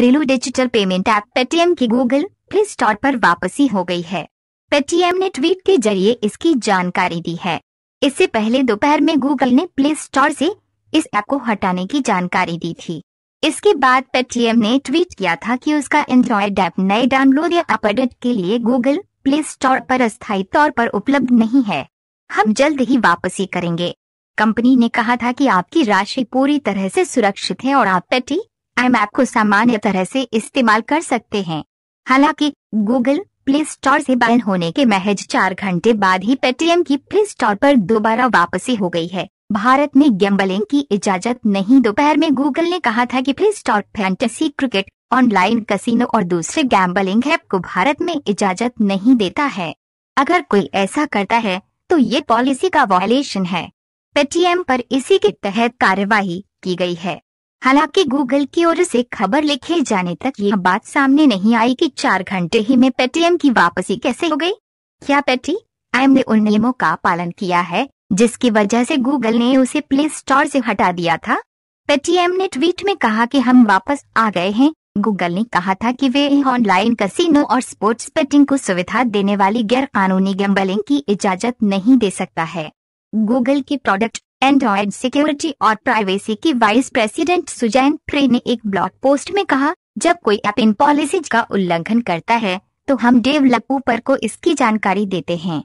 घरेलू digital payment app Paytm की Google Play Store पर वापसी हो गई है पेटीएम ने ट्वीट के जरिए इसकी जानकारी दी है इससे पहले दोपहर में गूगल ने प्ले स्टोर से इस ऐप को हटाने की जानकारी दी थी इसके बाद पेटीएम ने ट्वीट किया था कि उसका एंड्रॉयड ऐप नए डाउनलोड या अपडेट के लिए गूगल प्ले स्टोर पर अस्थायी तौर पर उपलब्ध नहीं है हम जल्द ही वापसी करेंगे कंपनी ने कहा था कि आपकी राशि पूरी तरह से सुरक्षित है और आप पेटी एम ऐप को सामान्य तरह से इस्तेमाल कर सकते हैं हालांकि गूगल प्ले स्टोर से बैन होने के महज चार घंटे बाद ही पेटीएम की प्ले स्टोर पर दोबारा वापसी हो गई है भारत में गैम्बलिंग की इजाजत नहीं दोपहर में गूगल ने कहा था कि Play Store fantasy cricket online casino और दूसरे गैम्बलिंग ऐप को भारत में इजाजत नहीं देता है अगर कोई ऐसा करता है तो ये पॉलिसी का वायलेशन है पेटीएम पर इसी के तहत कार्यवाही की गई है हालांकि गूगल की ओर से खबर लिखे जाने तक यह बात सामने नहीं आई कि चार घंटे ही में पेटीएम की वापसी कैसे हो गई क्या पेटी एम ने उन नियमों का पालन किया है जिसकी वजह से गूगल ने उसे प्ले स्टोर से हटा दिया था पेटीएम ने ट्वीट में कहा कि हम वापस आ गए हैं गूगल ने कहा था कि वे ऑनलाइन कसिनो और स्पोर्ट्स बेटिंग को सुविधा देने वाली गैर कानूनी गैम्बलिंग की इजाजत नहीं दे सकता है गूगल के प्रोडक्ट एंड्रॉयड सिक्योरिटी और प्राइवेसी की वाइस प्रेसिडेंट सुजैन प्रे ने एक ब्लॉग पोस्ट में कहा जब कोई ऐप इन पॉलिसीज का उल्लंघन करता है तो हम डेवलपर को इसकी जानकारी देते हैं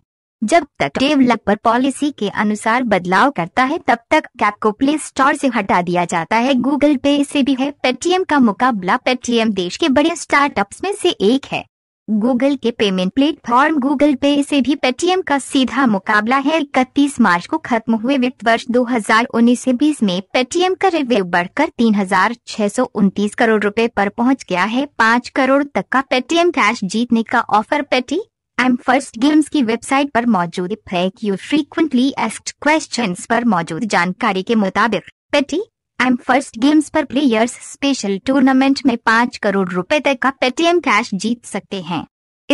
जब तक डेवलपर पॉलिसी के अनुसार बदलाव करता है तब तक कैप को प्ले स्टोर से हटा दिया जाता है गूगल पे से भी है पेटीएम का मुकाबला पेटीएम देश के बड़े स्टार्टअप्स में से एक है गूगल के पेमेंट प्लेटफॉर्म गूगल पे से भी पेटीएम का सीधा मुकाबला है इकतीस मार्च को खत्म हुए वित्त वर्ष 2019 से 20 में पेटीएम का रेवेन्यू बढ़कर तीन करोड़ रुपए पर पहुंच गया है पाँच करोड़ तक का पेटीएम कैश जीतने का offer Paytm first games की वेबसाइट पर मौजूद है यू फ्रीक्वेंटली एस्ट क्वेश्चन पर मौजूद जानकारी के मुताबिक पेटी एम फर्स्ट गेम्स पर प्लेयर्स स्पेशल टूर्नामेंट में पाँच करोड़ रुपए तक का पेटीएम कैश जीत सकते हैं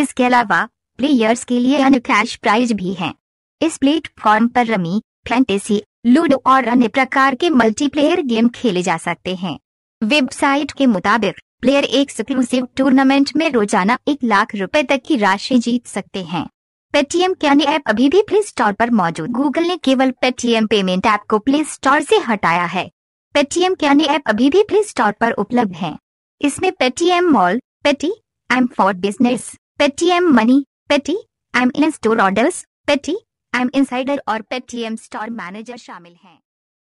इसके अलावा प्लेयर्स के लिए अन्य कैश प्राइज भी हैं। इस प्लेटफॉर्म पर रमी फैंटेसी लूडो और अन्य प्रकार के मल्टीप्लेयर गेम खेले जा सकते हैं वेबसाइट के मुताबिक प्लेयर एक्सक्लूसिव टूर्नामेंट में रोजाना एक लाख रुपए तक की राशि जीत सकते हैं पेटीएम के अन्य ऐप अभी भी प्ले स्टोर पर मौजूद गूगल ने केवल पेटीएम पेमेंट ऐप को प्ले स्टोर से हटाया है पेटीएम के अन्य ऐप अभी भी प्ले स्टोर पर उपलब्ध हैं। इसमें Paytm mall Paytm for business Paytm money Paytm in store orders Paytm insider और पेटीएम स्टोर मैनेजर शामिल हैं